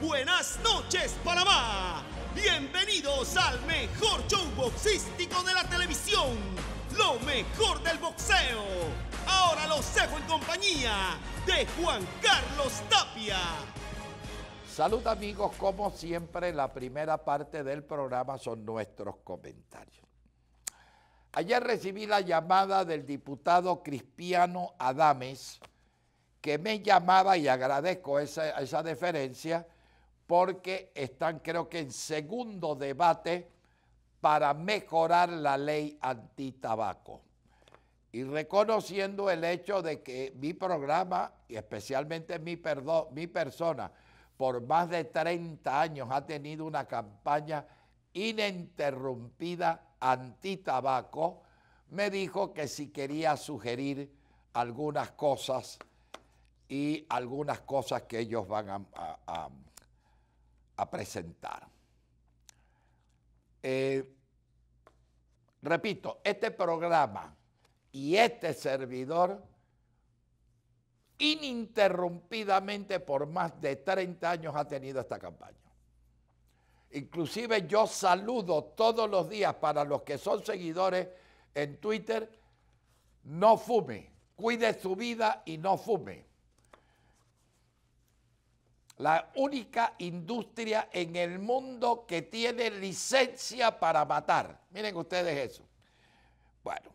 Buenas noches, Panamá. Bienvenidos al mejor show boxístico de la televisión. Lo mejor del boxeo. Ahora los dejo en compañía de Juan Carlos Tapia. Salud amigos, como siempre la primera parte del programa son nuestros comentarios. Ayer recibí la llamada del diputado Cristiano Adames, que me llamaba y agradezco esa, esa deferencia porque están creo que en segundo debate para mejorar la ley antitabaco. Y reconociendo el hecho de que mi programa, y especialmente mi, persona, por más de 30 años ha tenido una campaña ininterrumpida antitabaco, me dijo que si quería sugerir algunas cosas y algunas cosas que ellos van a a presentar. Eh, repito, este programa y este servidor, ininterrumpidamente por más de 30 años ha tenido esta campaña. Inclusive yo saludo todos los días para los que son seguidores en Twitter, no fume, cuide su vida y no fume la única industria en el mundo que tiene licencia para matar. Miren ustedes eso. Bueno,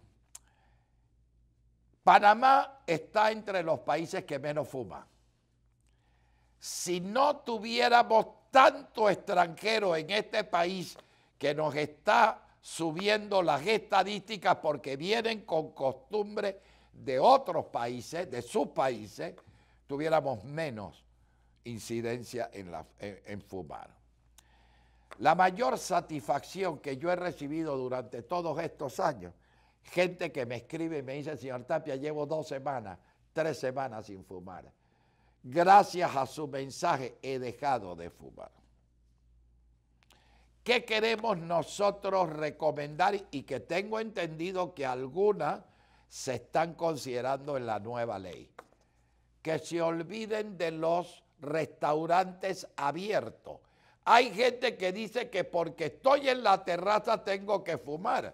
Panamá está entre los países que menos fuma. Si no tuviéramos tanto extranjero en este país que nos está subiendo las estadísticas porque vienen con costumbre de otros países, de sus países, tuviéramos menos incidencia e, en, fumar. La mayor satisfacción que yo he recibido durante todos estos años, gente que me escribe y me dice, señor Tapia, llevo dos semanas, tres semanas sin fumar. Gracias a su mensaje he dejado de fumar. ¿Qué queremos nosotros recomendar y que tengo entendido que algunas se están considerando en la nueva ley? Que se olviden de los restaurantes abiertos. Hay gente que dice que porque estoy en la terraza tengo que fumar.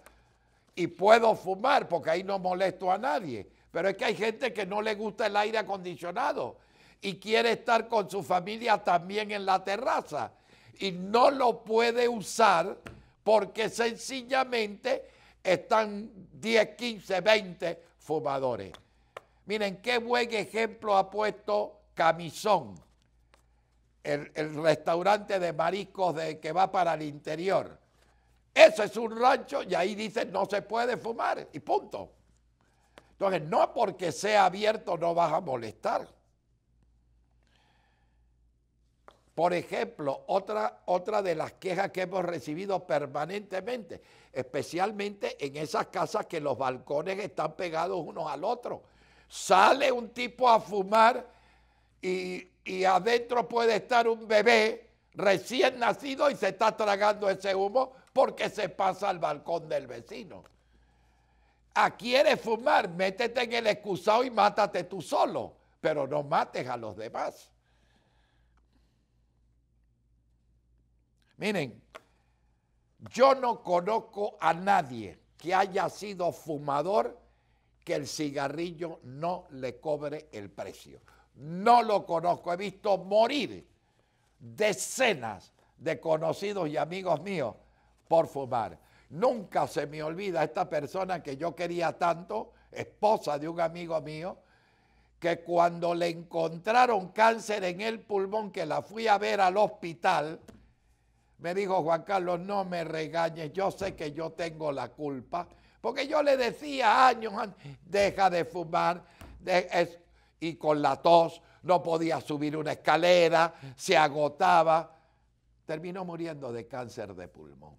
Y puedo fumar porque ahí no molesto a nadie. Pero es que hay gente que no le gusta el aire acondicionado y quiere estar con su familia también en la terraza. Y no lo puede usar porque sencillamente están 10, 15, 20 fumadores. Miren qué buen ejemplo ha puesto Camisón el, restaurante de mariscos de, que va para el interior. Eso es un rancho y ahí dicen no se puede fumar y punto. Entonces, no porque sea abierto no vas a molestar. Por ejemplo, otra, otra de las quejas que hemos recibido permanentemente, especialmente en esas casas que los balcones están pegados unos al otro. Sale un tipo a fumar y y adentro puede estar un bebé recién nacido y se está tragando ese humo porque se pasa al balcón del vecino. Aquí ah, quieres fumar, métete en el excusado y mátate tú solo, pero no mates a los demás. Miren, yo no conozco a nadie que haya sido fumador que el cigarrillo no le cobre el precio no lo conozco. He visto morir decenas de conocidos y amigos míos por fumar. Nunca se me olvida esta persona que yo quería tanto, esposa de un amigo mío, que cuando le encontraron cáncer en el pulmón, que la fui a ver al hospital, me dijo Juan Carlos, no me regañes, yo sé que yo tengo la culpa, porque yo le decía años, deja de fumar, de, y con la tos no podía subir una escalera, se agotaba. Terminó muriendo de cáncer de pulmón.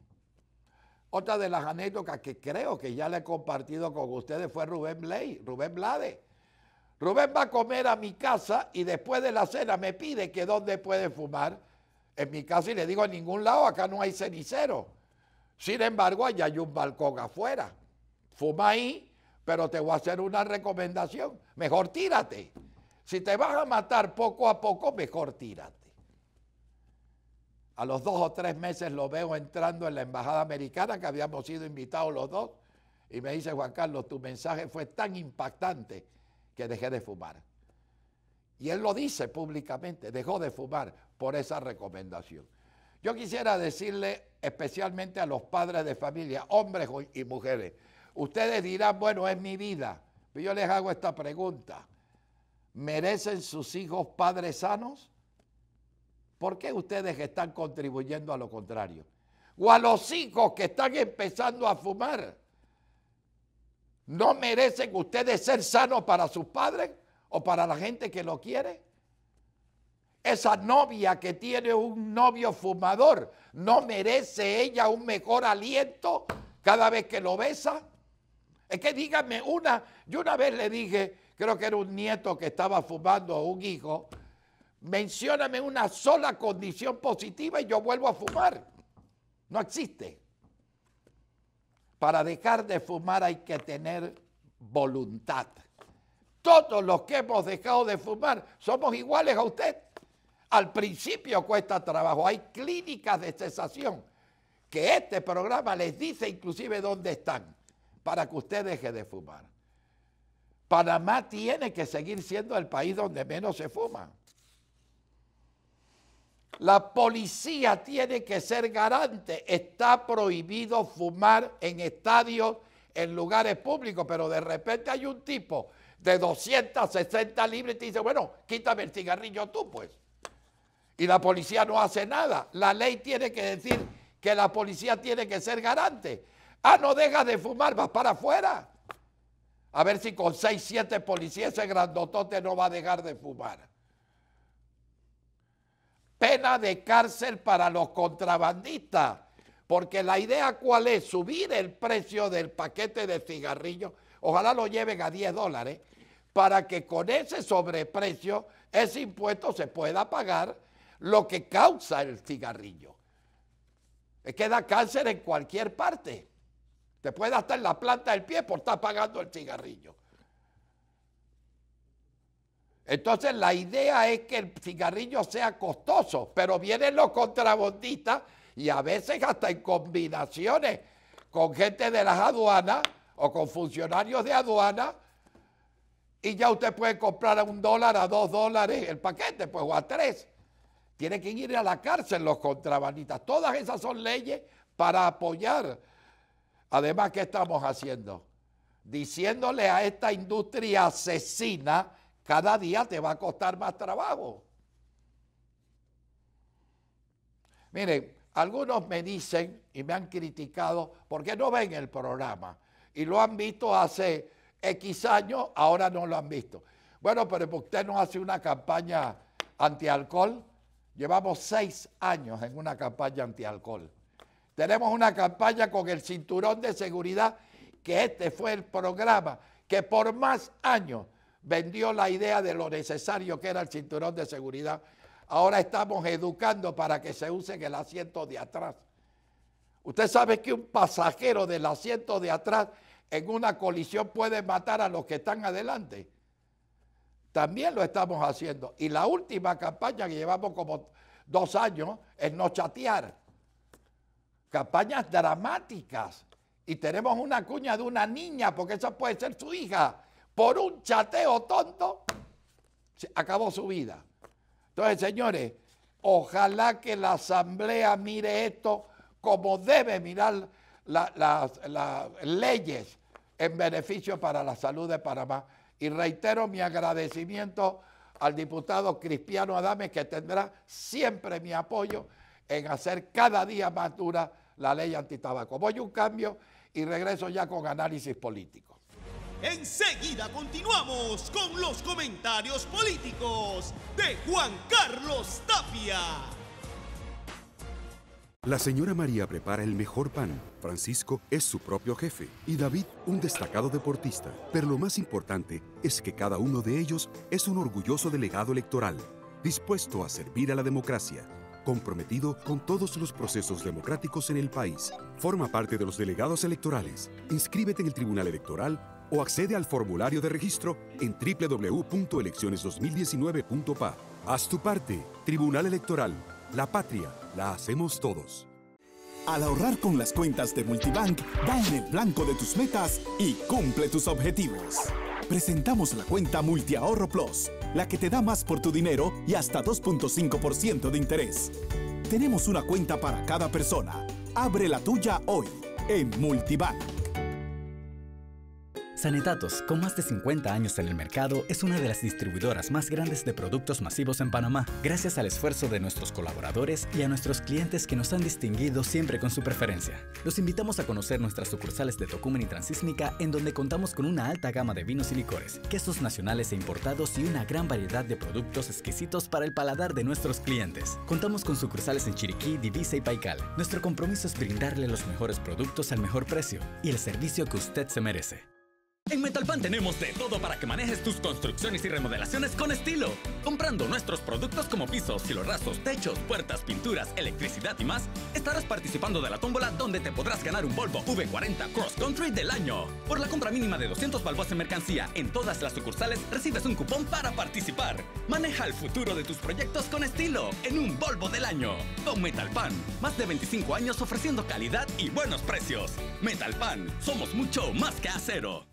Otra de las anécdotas que creo que ya le he compartido con ustedes fue Rubén Blay, Rubén Blade. Rubén va a comer a mi casa y después de la cena me pide que dónde puede fumar en mi casa y le digo, en ningún lado, acá no hay cenicero. Sin embargo, allá hay un balcón afuera. Fuma ahí pero te voy a hacer una recomendación. Mejor tírate. Si te vas a matar poco a poco, mejor tírate. A los dos o tres meses lo veo entrando en la embajada americana, que habíamos sido invitados los dos, y me dice, Juan Carlos, tu mensaje fue tan impactante que dejé de fumar. Y él lo dice públicamente, dejó de fumar por esa recomendación. Yo quisiera decirle especialmente a los padres de familia, hombres y mujeres, Ustedes dirán, bueno, es mi vida. Pero yo les hago esta pregunta. ¿Merecen sus hijos padres sanos? ¿Por qué ustedes están contribuyendo a lo contrario? O a los hijos que están empezando a fumar. ¿No merecen ustedes ser sanos para sus padres o para la gente que lo quiere? Esa novia que tiene un novio fumador, ¿no merece ella un mejor aliento cada vez que lo besa? Es que dígame una, yo una vez le dije, creo que era un nieto que estaba fumando a un hijo, mencioname una sola condición positiva y yo vuelvo a fumar. No existe. Para dejar de fumar hay que tener voluntad. Todos los que hemos dejado de fumar somos iguales a usted. Al principio cuesta trabajo. Hay clínicas de cesación que este programa les dice inclusive dónde están para que usted deje de fumar. Panamá tiene que seguir siendo el país donde menos se fuma. La policía tiene que ser garante. Está prohibido fumar en estadios, en lugares públicos, pero de repente hay un tipo de 260 libres y dice, bueno, quítame el cigarrillo tú, pues. Y la policía no hace nada. La ley tiene que decir que la policía tiene que ser garante. Ah, no deja de fumar, vas para afuera. A ver si con 6, 7 policías ese grandotote no va a dejar de fumar. Pena de cárcel para los contrabandistas, porque la idea cuál es, subir el precio del paquete de cigarrillos, ojalá lo lleven a 10 dólares, para que con ese sobreprecio, ese impuesto se pueda pagar lo que causa el cigarrillo. Es queda cáncer en cualquier parte. Te puede hasta en la planta del pie por estar pagando el cigarrillo. Entonces la idea es que el cigarrillo sea costoso, pero vienen los contrabandistas y a veces hasta en combinaciones con gente de las aduanas o con funcionarios de aduanas y ya usted puede comprar a un dólar, a dos dólares el paquete, pues o a tres. Tiene que ir a la cárcel los contrabandistas. Todas esas son leyes para apoyar Además, ¿qué estamos haciendo? Diciéndole a esta industria asesina, cada día te va a costar más trabajo. Miren, algunos me dicen y me han criticado porque no ven el programa y lo han visto hace X años, ahora no lo han visto. Bueno, pero usted no hace una campaña antialcohol. Llevamos seis años en una campaña antialcohol. Tenemos una campaña con el cinturón de seguridad, que este fue el programa que por más años vendió la idea de lo necesario que era el cinturón de seguridad. Ahora estamos educando para que se use en el asiento de atrás. Usted sabe que un pasajero del asiento de atrás en una colisión puede matar a los que están adelante. También lo estamos haciendo. Y la última campaña que llevamos como dos años es no chatear campañas dramáticas. Y tenemos una cuña de una niña, porque esa puede ser su hija, por un chateo tonto, acabó su vida. Entonces, señores, ojalá que la Asamblea mire esto como debe mirar las leyes en beneficio para la salud de Panamá. Y reitero mi agradecimiento al diputado Cristiano Adames, que tendrá siempre mi apoyo en hacer cada día más dura la ley antitabaco. Voy a un cambio y regreso ya con análisis político. Enseguida continuamos con los comentarios políticos de Juan Carlos Tapia. La señora María prepara el mejor pan. Francisco es su propio jefe y David un destacado deportista. Pero lo más importante es que cada uno de ellos es un orgulloso delegado electoral, dispuesto a servir a la democracia comprometido con todos los procesos democráticos en el país. Forma parte de los delegados electorales. Inscríbete en el Tribunal Electoral o accede al formulario de registro en www.elecciones2019.pa. Haz tu parte, Tribunal Electoral. La patria la hacemos todos. Al ahorrar con las cuentas de Multibank, da en el blanco de tus metas y cumple tus objetivos presentamos la cuenta Multiahorro Plus, la que te da más por tu dinero y hasta 2.5% de interés. Tenemos una cuenta para cada persona. Abre la tuya hoy en Multibank. Sanetatos, con más de 50 años en el mercado, es una de las distribuidoras más grandes de productos masivos en Panamá, gracias al esfuerzo de nuestros colaboradores y a nuestros clientes que nos han distinguido siempre con su preferencia. Los invitamos a conocer nuestras sucursales de Tocumen y Transísmica, en donde contamos con una alta gama de vinos y licores, quesos nacionales e importados y una gran variedad de productos exquisitos para el paladar de nuestros clientes. Contamos con sucursales en Chiriquí, Divisa y Paical. Nuestro compromiso es brindarle los mejores productos al mejor precio y el servicio que usted se merece. En Metalpan tenemos de todo para que manejes tus construcciones y remodelaciones con estilo. Comprando nuestros productos como pisos, rasos, techos, puertas, pinturas, electricidad y más, estarás participando de la tómbola donde te podrás ganar un Volvo V40 Cross Country del año. Por la compra mínima de 200 balboas en mercancía en todas las sucursales, recibes un cupón para participar. Maneja el futuro de tus proyectos con estilo en un Volvo del año. Con Metalpan, más de 25 años ofreciendo calidad y buenos precios. Metalpan, somos mucho más que acero.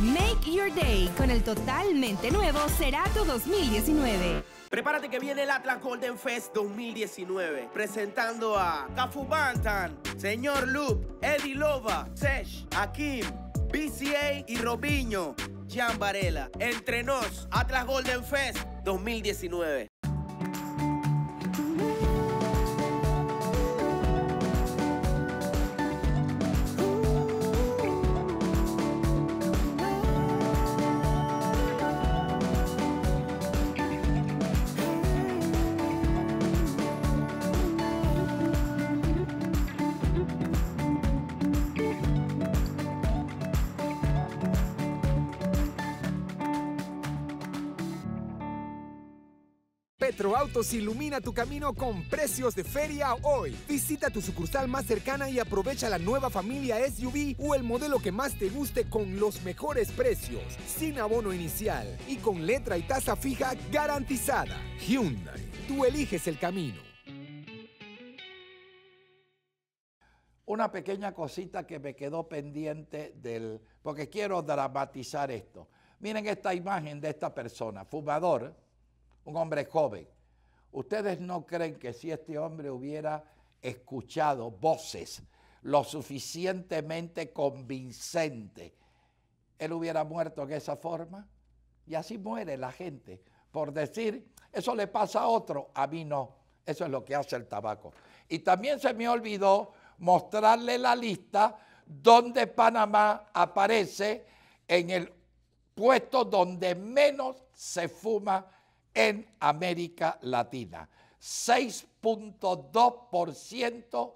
Make Your Day con el totalmente nuevo Serato 2019. Prepárate que viene el Atlas Golden Fest 2019, presentando a Cafu Bantan, Señor Loop, Eddie Lova, Sesh, Akim, BCA y Robinho. Jan Varela. Entre Atlas Golden Fest 2019. Autos ilumina tu camino con precios de feria hoy. Visita tu sucursal más cercana y aprovecha la nueva familia SUV o el modelo que más te guste con los mejores precios, sin abono inicial y con letra y tasa fija garantizada. Hyundai, tú eliges el camino. Una pequeña cosita que me quedó pendiente del, porque quiero dramatizar esto. Miren esta imagen de esta persona, fumador un hombre joven. ¿Ustedes no creen que si este hombre hubiera escuchado voces lo suficientemente convincentes, él hubiera muerto de esa forma? Y así muere la gente por decir, eso le pasa a otro, a mí no. Eso es lo que hace el tabaco. Y también se me olvidó mostrarle la lista donde Panamá aparece en el puesto donde menos se fuma en América Latina. 6.2%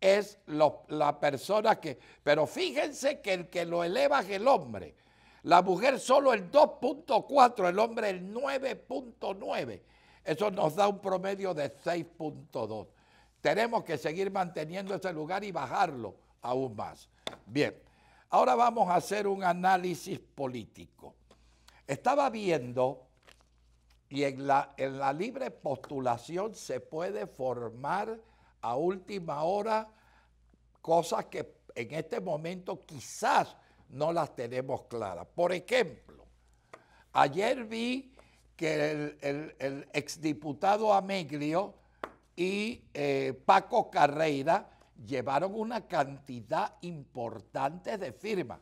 es la persona que... Pero fíjense que el que lo eleva es el hombre. La mujer solo el 2.4, el hombre el 9.9. Eso nos da un promedio de 6.2. Tenemos que seguir manteniendo ese lugar y bajarlo aún más. Bien, ahora vamos a hacer un análisis político. Estaba viendo y en la, en la libre postulación se puede formar a última hora cosas que en este momento quizás no las tenemos claras. Por ejemplo, ayer vi que el, el, exdiputado Ameglio y eh, Paco Carreira llevaron una cantidad importante de firmas.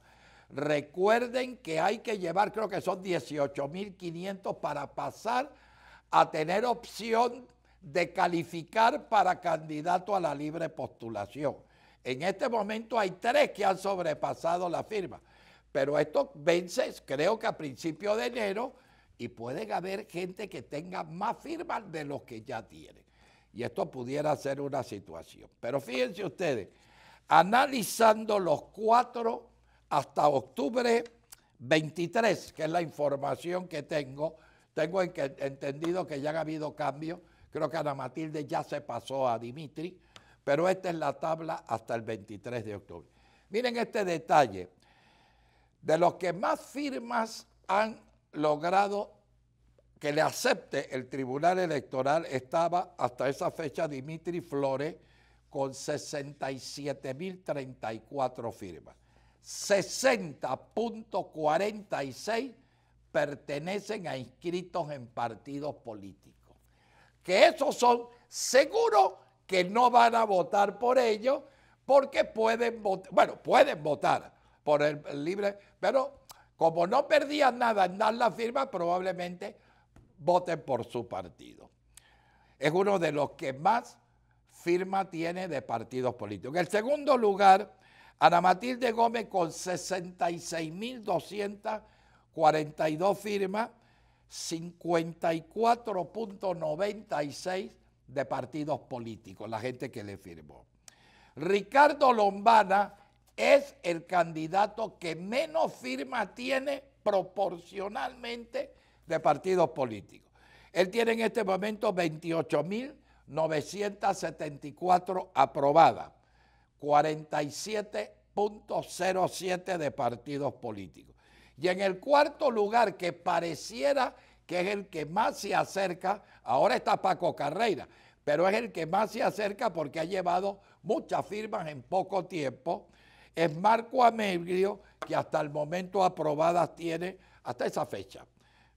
Recuerden que hay que llevar, creo que son 18.500 para pasar a tener opción de calificar para candidato a la libre postulación. En este momento hay tres que han sobrepasado la firma, pero esto vence creo que a principio de enero y puede haber gente que tenga más firmas de los que ya tienen. Y esto pudiera ser una situación. Pero fíjense ustedes, analizando los cuatro hasta octubre 23, que es la información que tengo. Tengo entendido que ya ha habido cambios. Creo que Ana Matilde ya se pasó a Dimitri, pero esta es la tabla hasta el 23 de octubre. Miren este detalle. De los que más firmas han logrado que le acepte el Tribunal Electoral estaba hasta esa fecha Dimitri Flores con 67.034 firmas. 60.46 pertenecen a inscritos en partidos políticos. Que esos son seguro que no van a votar por ellos porque pueden votar, bueno, pueden votar por el libre, pero como no perdían nada en dar la firma, probablemente voten por su partido. Es uno de los que más firma tiene de partidos políticos. En el segundo lugar, Ana Matilde Gómez con 66.242 firmas, 54.96 de partidos políticos, la gente que le firmó. Ricardo Lombana es el candidato que menos firmas tiene proporcionalmente de partidos políticos. Él tiene en este momento 28.974 aprobadas. 47.07 de partidos políticos. Y en el cuarto lugar, que pareciera que es el que más se acerca, ahora está Paco Carreira, pero es el que más se acerca porque ha llevado muchas firmas en poco tiempo, es Marco Amelio, que hasta el momento aprobadas tiene, hasta esa fecha,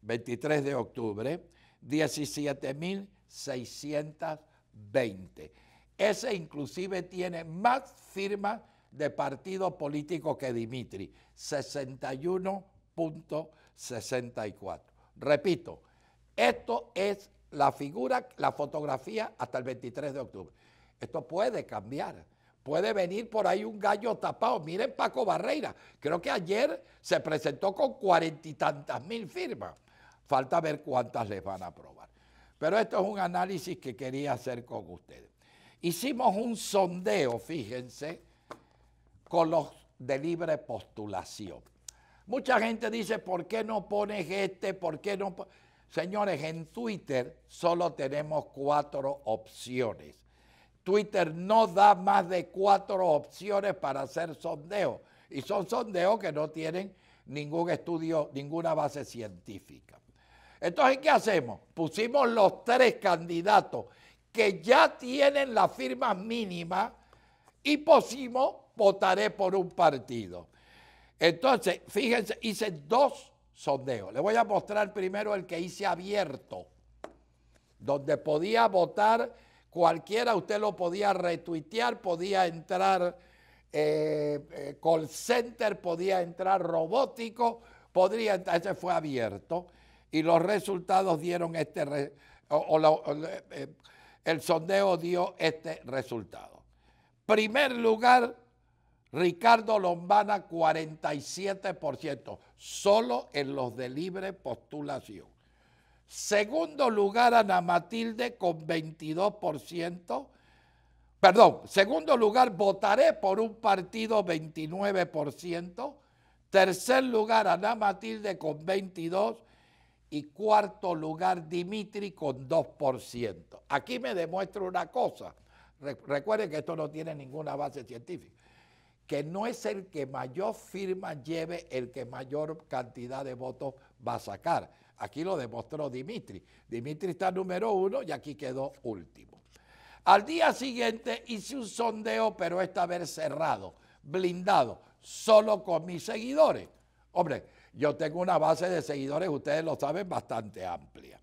23 de octubre, 17.620. Ese inclusive tiene más firmas de partido político que Dimitri, 61.64. Repito, esto es la figura, la fotografía hasta el 23 de octubre. Esto puede cambiar. Puede venir por ahí un gallo tapado. Miren Paco Barreira. Creo que ayer se presentó con cuarenta y tantas mil firmas. Falta ver cuántas les van a aprobar. Pero esto es un análisis que quería hacer con ustedes. Hicimos un sondeo, fíjense, con los de libre postulación. Mucha gente dice, ¿por qué no pones este? ¿Por qué no? Señores, en Twitter solo tenemos cuatro opciones. Twitter no da más de cuatro opciones para hacer sondeos. Y son sondeos que no tienen ningún estudio, ninguna base científica. Entonces, ¿qué hacemos? Pusimos los tres candidatos que ya tienen la firma mínima y posimo votaré por un partido. Entonces, fíjense, hice dos sondeos. le voy a mostrar primero el que hice abierto, donde podía votar cualquiera, usted lo podía retuitear, podía entrar eh, eh, call center, podía entrar robótico, podría entrar, ese fue abierto y los resultados dieron este... Eh, el sondeo dio este resultado. Primer lugar, Ricardo Lombana, 47%, solo en los de libre postulación. Segundo lugar, Ana Matilde con 22%. Perdón, segundo lugar, votaré por un partido 29%. Tercer lugar, Ana Matilde con 22% y cuarto lugar Dimitri con 2%. Aquí me demuestro una cosa, recuerden que esto no tiene ninguna base científica, que no es el que mayor firma lleve el que mayor cantidad de votos va a sacar. Aquí lo demostró Dimitri. Dimitri está número uno y aquí quedó último. Al día siguiente hice un sondeo, pero esta vez cerrado, blindado, solo con mis seguidores. Hombre, yo tengo una base de seguidores, ustedes lo saben, bastante amplia.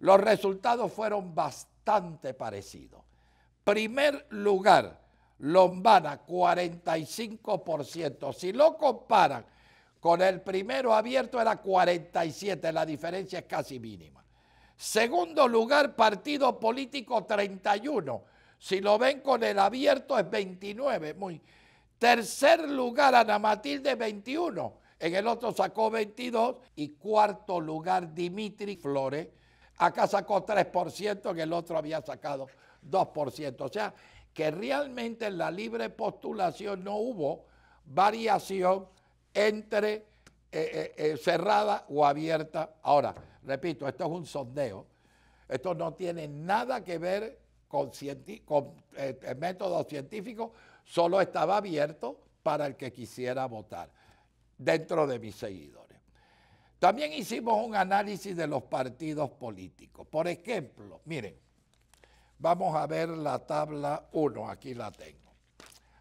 Los resultados fueron bastante parecidos. Primer lugar, Lombana, 45%. Si lo comparan con el primero abierto era 47, la diferencia es casi mínima. Segundo lugar, partido político 31. Si lo ven con el abierto es 29, muy. Tercer lugar, Ana Matilde 21. En el otro sacó 22 y cuarto lugar Dimitri Flores. Acá sacó 3%, en el otro había sacado 2%. O sea, que realmente en la libre postulación no hubo variación entre eh, eh, eh, cerrada o abierta. Ahora, repito, esto es un sondeo. Esto no tiene nada que ver con, con métodos científicos, solo estaba abierto para el que quisiera votar dentro de mis seguidores. También hicimos un análisis de los partidos políticos. Por ejemplo, miren, vamos a ver la tabla 1, aquí la tengo.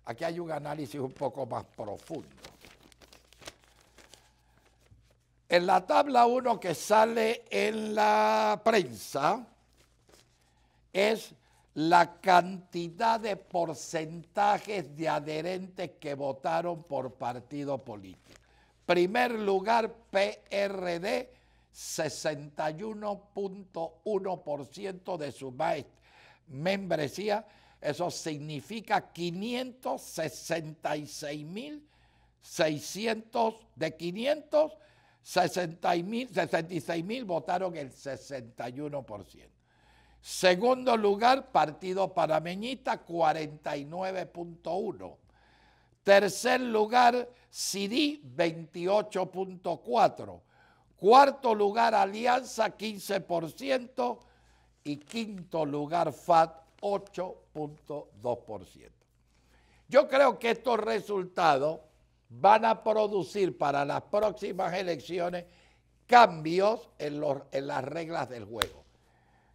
Aquí hay un análisis un poco más profundo. En la tabla 1 que sale en la prensa es la cantidad de porcentajes de adherentes que votaron por partido político. Primer lugar, PRD, 61.1% de su membresía. Eso significa 566.600 de 500. 66 mil votaron el 61%. Segundo lugar, Partido parameñita 49.1. Tercer lugar, CD 28.4. Cuarto lugar, Alianza 15%. Y quinto lugar, FAT 8.2%. Yo creo que estos resultados van a producir para las próximas elecciones cambios en, en, las reglas del juego.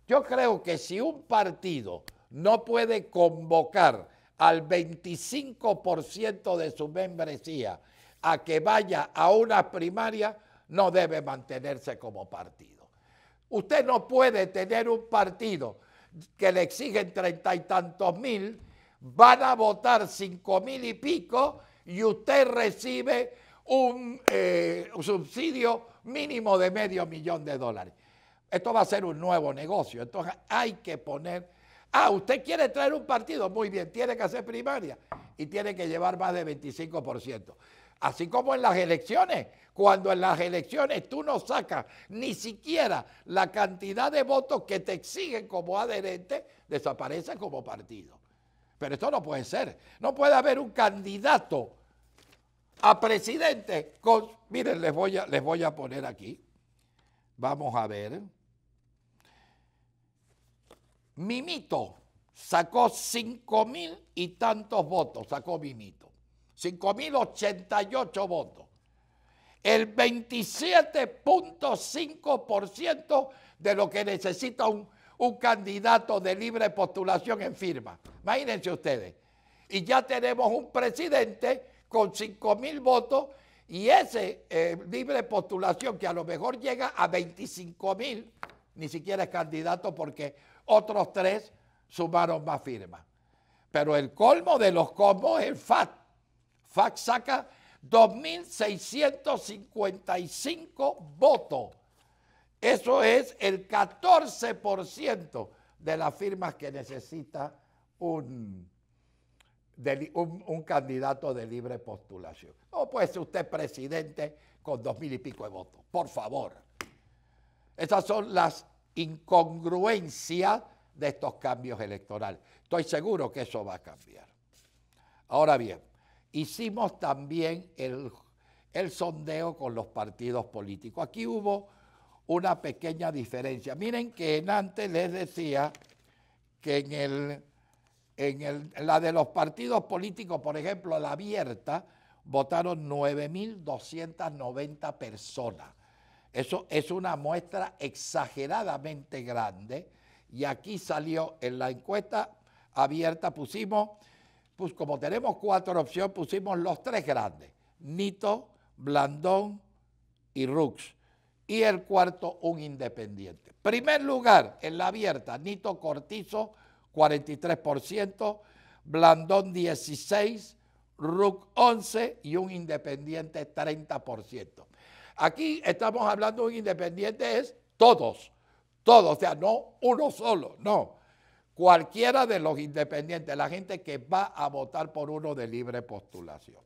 Yo creo que si un partido no puede convocar al 25% de su membresía a que vaya a una primaria, no debe mantenerse como partido. Usted no puede tener un partido que le exigen treinta y tantos mil, van a votar cinco mil y pico y usted recibe un, un eh, subsidio mínimo de medio millón de dólares. Esto va a ser un nuevo negocio, entonces hay que poner Ah, usted quiere traer un partido, muy bien, tiene que hacer primaria y tiene que llevar más de 25%. Así como en las elecciones, cuando en las elecciones tú no sacas ni siquiera la cantidad de votos que te exigen como adherente, desaparece como partido. Pero esto no puede ser. No puede haber un candidato a presidente con... Miren, les voy a, les voy a poner aquí. Vamos a ver. Mimito sacó cinco mil y tantos votos, sacó Mimito. 5.088 votos. El 27.5% de lo que necesita un, candidato de libre postulación en firma. Imagínense ustedes. Y ya tenemos un presidente con mil votos y ese eh, libre postulación que a lo mejor llega a 25 mil, ni siquiera es candidato porque otros tres sumaron más firmas. Pero el colmo de los colmos es el FAT. FAC saca 2.655 votos. Eso es el 14% de las firmas que necesita un, un, candidato de libre postulación. No puede ser usted presidente con 2.000 y pico de votos, por favor. Esas son las incongruencia de estos cambios electorales. Estoy seguro que eso va a cambiar. Ahora bien, hicimos también el, sondeo con los partidos políticos. Aquí hubo una pequeña diferencia. Miren que en antes les decía que en, el, en, en la de los partidos políticos, por ejemplo, la abierta, votaron 9.290 personas. Eso es una muestra exageradamente grande. Y aquí salió en la encuesta abierta, pusimos, pues como tenemos cuatro opciones, pusimos los tres grandes, Nito, Blandón y Rux. Y el cuarto, un independiente. Primer lugar en la abierta, Nito Cortizo, 43%, Blandón 16, Rux 11 y un independiente 30%. Aquí estamos hablando de un independiente, es todos, todos, o sea, no uno solo, no. Cualquiera de los independientes, la gente que va a votar por uno de libre postulación.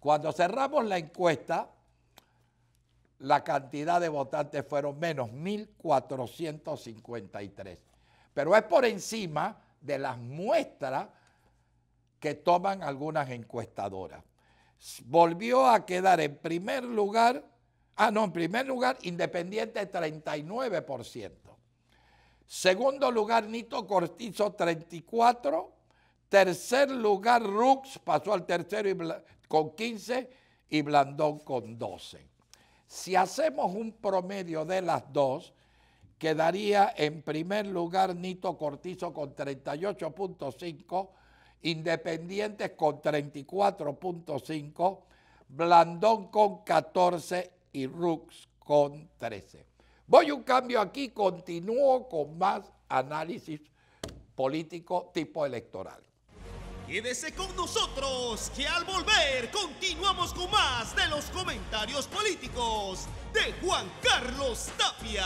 Cuando cerramos la encuesta, la cantidad de votantes fueron menos 1.453. Pero es por encima de las muestras que toman algunas encuestadoras volvió a quedar en primer lugar, ah, no, en primer lugar, Independiente 39%. Segundo lugar, Nito Cortizo 34. Tercer lugar, Rux pasó al tercero con 15 y Blandón con 12. Si hacemos un promedio de las dos, quedaría en primer lugar Nito Cortizo con 38.5 Independientes con 34.5, Blandón con 14 y Rux con 13. Voy un cambio aquí, continúo con más análisis político tipo electoral. Quédese con nosotros, que al volver continuamos con más de los comentarios políticos de Juan Carlos Tapia.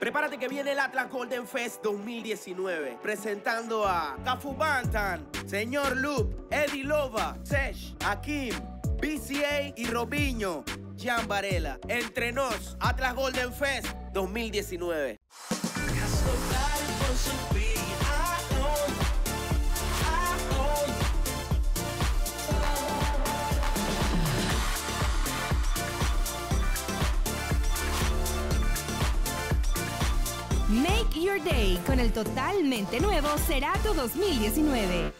Prepárate que viene el Atlas Golden Fest 2019, presentando a Cafu Bantan, Señor Loop, Eddie Lova, Sesh, Akim, BCA y Robinho, Jean Varela. Entre Atlas Golden Fest 2019. Your Day con el totalmente nuevo Cerato 2019.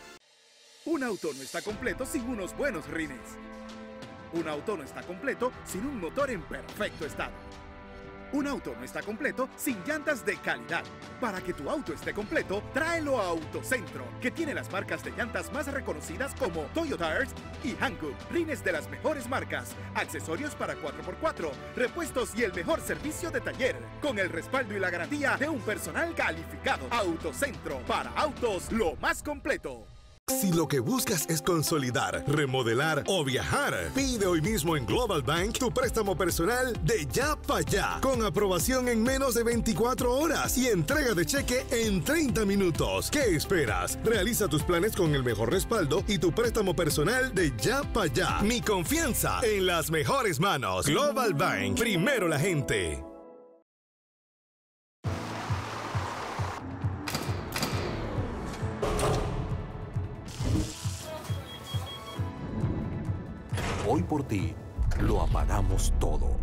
Un auto no está completo sin unos buenos rines. Un auto no está completo sin un motor en perfecto estado. Un auto no está completo sin llantas de calidad. Para que tu auto esté completo, tráelo a Autocentro, que tiene las marcas de llantas más reconocidas como Toyota y Hankook, rines de las mejores marcas, accesorios para 4x4, repuestos y el mejor servicio de taller, con el respaldo y la garantía de un personal calificado. Autocentro, para autos lo más completo. Si lo que buscas es consolidar, remodelar o viajar, pide hoy mismo en Global Bank tu préstamo personal de ya para ya con aprobación en menos de 24 horas y entrega de cheque en 30 minutos. ¿Qué esperas? Realiza tus planes con el mejor respaldo y tu préstamo personal de ya para allá. Mi confianza en las mejores manos. Global Bank, primero la gente. hoy por ti lo apagamos todo.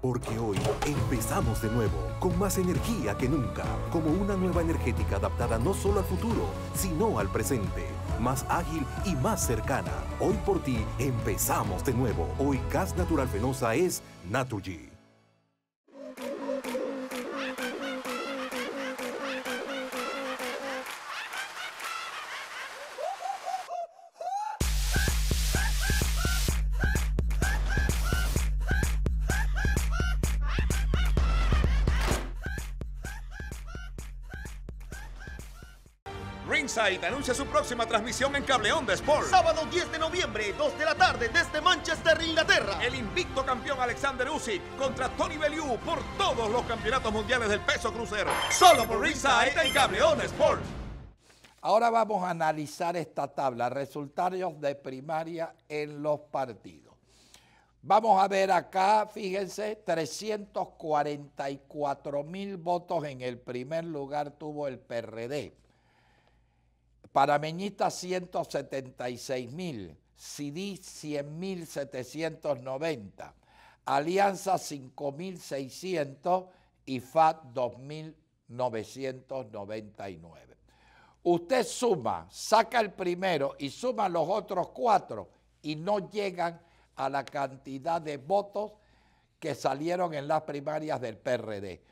Porque hoy empezamos de nuevo, con más energía que nunca, como una nueva energética adaptada no solo al futuro, sino al presente, más ágil y más cercana. Hoy por ti empezamos de nuevo. Hoy Gas Natural Venosa es natuji anuncia su próxima transmisión en Cableón de Sport. Sábado 10 de noviembre, 2 de la tarde, desde Manchester, Inglaterra. El invicto campeón Alexander Usyk contra Tony Bellew por todos los campeonatos mundiales del peso crucero. Solo por Riverside en Cableón de Sport. Ahora vamos a analizar esta tabla, resultados de primaria en los partidos. Vamos a ver acá, fíjense, 344 mil votos en el primer lugar tuvo el PRD. Parameñita 176 mil, CIDI 100.790, Alianza 5.600 y FAD 2.999. Usted suma, saca el primero y suma los otros cuatro y no llegan a la cantidad de votos que salieron en las primarias del PRD.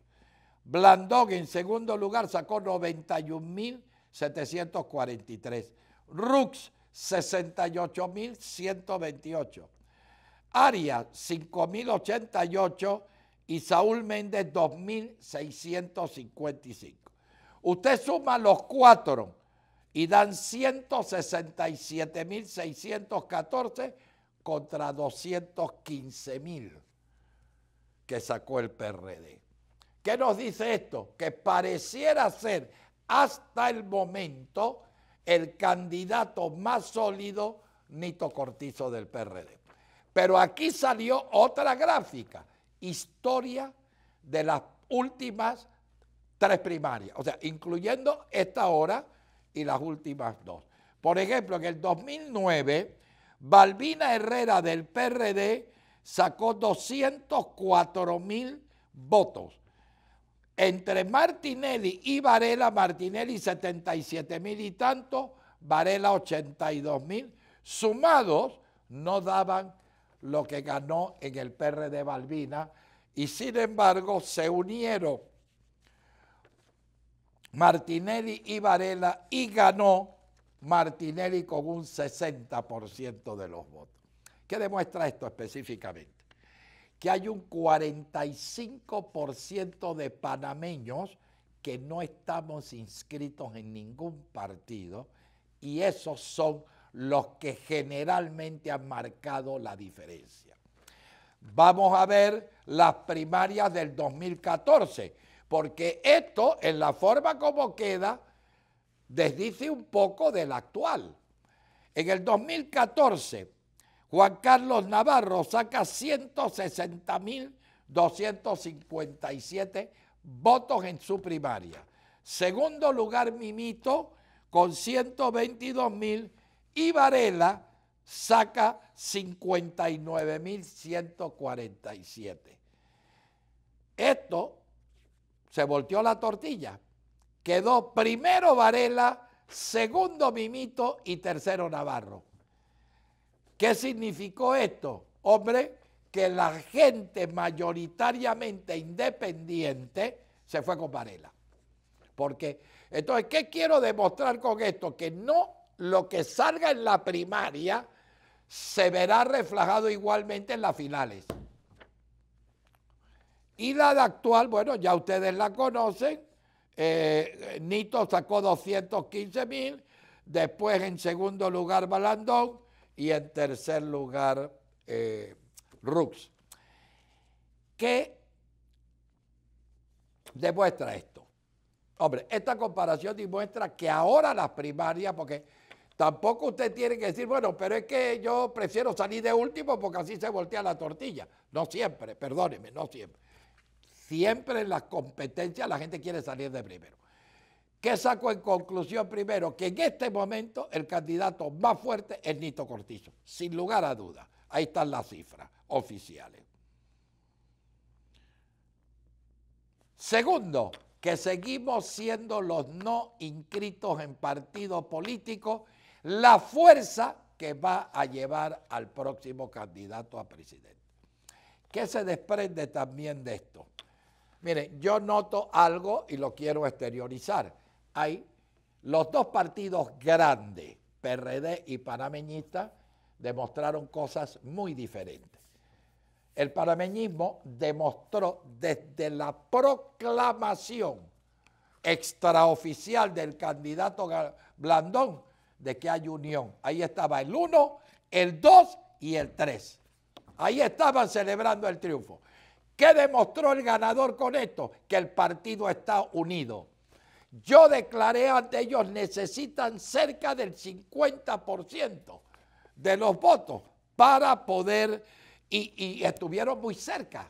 Blandón en segundo lugar sacó 91.743. Rux 68.128. Arias 5.088 y Saúl Méndez 2.655. Usted suma los cuatro y dan 167.614 contra 215.000 que sacó el PRD. ¿Qué nos dice esto? Que pareciera ser hasta el momento el candidato más sólido Nito Cortizo del PRD. Pero aquí salió otra gráfica, historia de las últimas tres primarias, o sea, incluyendo esta hora y las últimas dos. Por ejemplo, en el 2009, Balbina Herrera del PRD sacó 204 mil votos entre Martinelli y Varela, Martinelli 77 mil y tanto, Varela 82 mil, sumados no daban lo que ganó en el PRD Balbina y sin embargo se unieron Martinelli y Varela y ganó Martinelli con un 60% de los votos. ¿Qué demuestra esto específicamente? que hay un 45% de panameños que no estamos inscritos en ningún partido y esos son los que generalmente han marcado la diferencia. Vamos a ver las primarias del 2014, porque esto en la forma como queda desdice un poco del actual. En el 2014 Juan Carlos Navarro saca 160.257 votos en su primaria. Segundo lugar, Mimito con 122.000 y Varela saca 59.147. Esto se volteó la tortilla. Quedó primero Varela, segundo Mimito y tercero Navarro. ¿Qué significó esto? Hombre, que la gente mayoritariamente independiente se fue con Varela. Porque, entonces, ¿qué quiero demostrar con esto? Que no lo que salga en la primaria se verá reflejado igualmente en las finales. Y la de actual, bueno, ya ustedes la conocen. Eh, Nito sacó 215 mil, después en segundo lugar Balandón, y en tercer lugar eh, Rux. ¿Qué demuestra esto? Hombre, esta comparación demuestra que ahora las primarias, porque tampoco usted tiene que decir, bueno, pero es que yo prefiero salir de último porque así se voltea la tortilla. No siempre, perdóneme, no siempre. Siempre en las competencias la gente quiere salir de primero. ¿Qué saco en conclusión primero? Que en este momento el candidato más fuerte es Nito Cortizo, sin lugar a dudas. Ahí están las cifras oficiales. Segundo, que seguimos siendo los no inscritos en partidos políticos la fuerza que va a llevar al próximo candidato a presidente. ¿Qué se desprende también de esto? Miren, yo noto algo y lo quiero exteriorizar hay los dos partidos grandes, PRD y panameñista, demostraron cosas muy diferentes. El panameñismo demostró desde la proclamación extraoficial del candidato Blandón de que hay unión. Ahí estaba el 1, el 2 y el 3. Ahí estaban celebrando el triunfo. ¿Qué demostró el ganador con esto? Que el partido está unido. Yo declaré ante ellos, necesitan cerca del 50% de los votos para poder, y, estuvieron muy cerca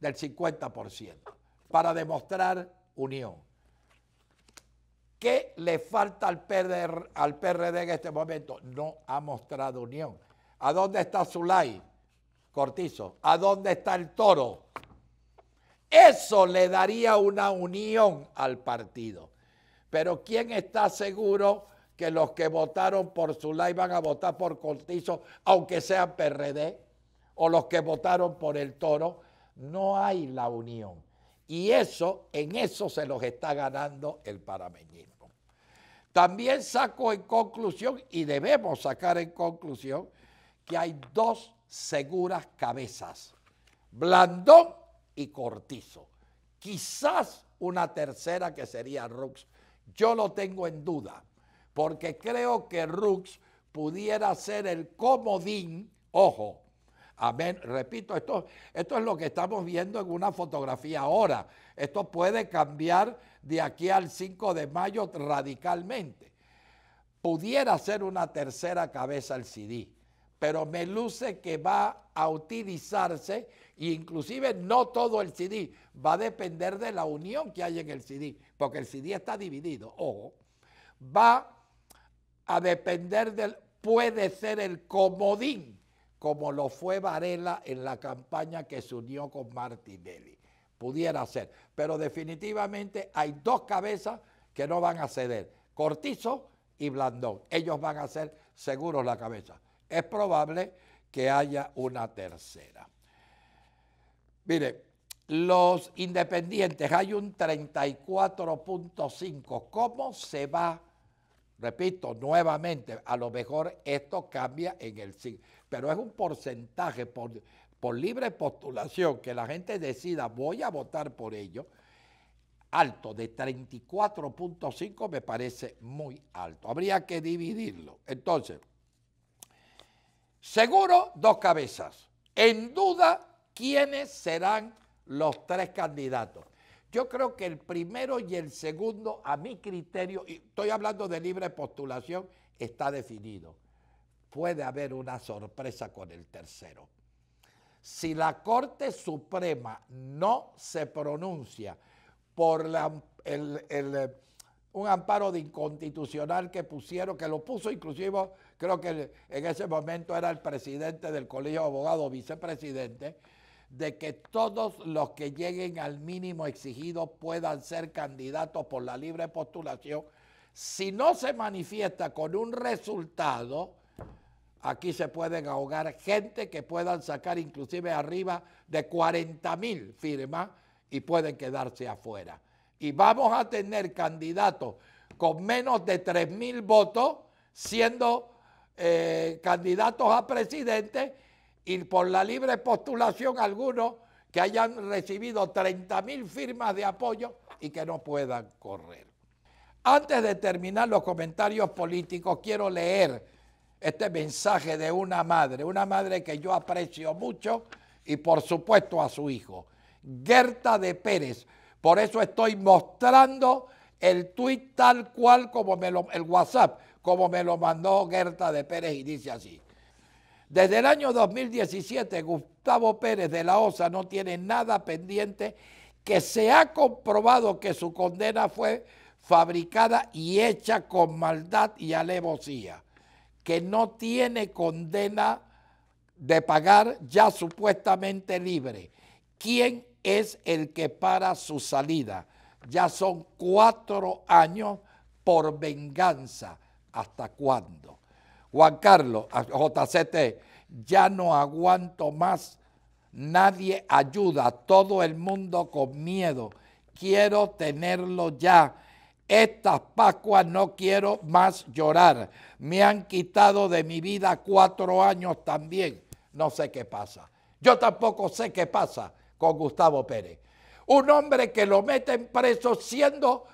del 50%, para demostrar unión. ¿Qué le falta al PRD, al PRD en este momento? No ha mostrado unión. ¿A dónde está Zulay? Cortizo. ¿A dónde está el toro? Eso le daría una unión al partido. Pero ¿quién está seguro que los que votaron por Zulay van a votar por Cortizo, aunque sean PRD, o los que votaron por el Toro? No hay la unión. Y eso, en eso se los está ganando el parameñismo. También saco en conclusión, y debemos sacar en conclusión, que hay dos seguras cabezas, Blandón y Cortizo. Quizás una tercera que sería Rux. Yo lo tengo en duda, porque creo que Rux pudiera ser el comodín, ojo, Amén. Repito, esto, esto es lo que estamos viendo en una fotografía ahora. Esto puede cambiar de aquí al 5 de mayo radicalmente. Pudiera ser una tercera cabeza el CD pero me luce que va a utilizarse inclusive no todo el CD, va a depender de la unión que hay en el CD, porque el CD está dividido, ojo, va a depender del, puede ser el comodín, como lo fue Varela en la campaña que se unió con Martinelli, pudiera ser, pero definitivamente hay dos cabezas que no van a ceder, Cortizo y Blandón, ellos van a ser seguros la cabeza es probable que haya una tercera. Mire, los independientes, hay un 34.5. ¿Cómo se va? Repito, nuevamente, a lo mejor esto cambia en el siglo, pero es un porcentaje por, libre postulación que la gente decida voy a votar por ello, alto, de 34.5 me parece muy alto. Habría que dividirlo. Entonces, Seguro dos cabezas. En duda, ¿quiénes serán los tres candidatos? Yo creo que el primero y el segundo, a mi criterio, y estoy hablando de libre postulación, está definido. Puede haber una sorpresa con el tercero. Si la Corte Suprema no se pronuncia por eh, un amparo de inconstitucional que pusieron, que lo puso inclusive creo que en ese momento era el presidente del Colegio de Abogados, vicepresidente, de que todos los que lleguen al mínimo exigido puedan ser candidatos por la libre postulación. Si no se manifiesta con un resultado, aquí se pueden ahogar gente que puedan sacar inclusive arriba de 40 mil firmas y pueden quedarse afuera. Y vamos a tener candidatos con menos de 3 mil votos siendo eh, candidatos a presidente y por la libre postulación algunos que hayan recibido 30 mil firmas de apoyo y que no puedan correr. Antes de terminar los comentarios políticos, quiero leer este mensaje de una madre, una madre que yo aprecio mucho y por supuesto a su hijo, Gerta de Pérez. Por eso estoy mostrando el tuit tal cual como me lo, el WhatsApp como me lo mandó Gerta de Pérez y dice así. Desde el año 2017, Gustavo Pérez de la OSA no tiene nada pendiente que se ha comprobado que su condena fue fabricada y hecha con maldad y alevosía, que no tiene condena de pagar ya supuestamente libre. ¿Quién es el que para su salida? Ya son cuatro años por venganza, ¿Hasta cuándo? Juan Carlos, JCT, ya no aguanto más. Nadie ayuda, todo el mundo con miedo. Quiero tenerlo ya. Estas Pascuas no quiero más llorar. Me han quitado de mi vida cuatro años también. No sé qué pasa. Yo tampoco sé qué pasa con Gustavo Pérez. Un hombre que lo meten preso siendo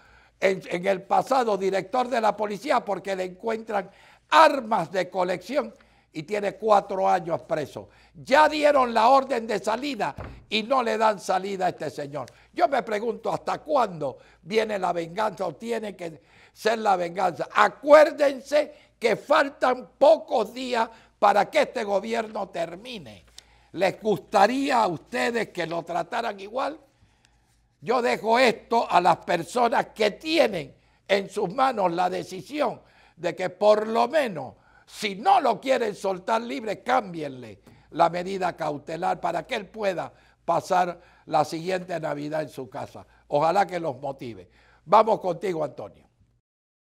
en, el pasado director de la policía porque le encuentran armas de colección y tiene cuatro años preso. Ya dieron la orden de salida y no le dan salida a este señor. Yo me pregunto hasta cuándo viene la venganza o tiene que ser la venganza. Acuérdense que faltan pocos días para que este gobierno termine. ¿Les gustaría a ustedes que lo trataran igual? Yo dejo esto a las personas que tienen en sus manos la decisión de que por lo menos, si no lo quieren soltar libre, cámbienle la medida cautelar para que él pueda pasar la siguiente Navidad en su casa. Ojalá que los motive. Vamos contigo, Antonio.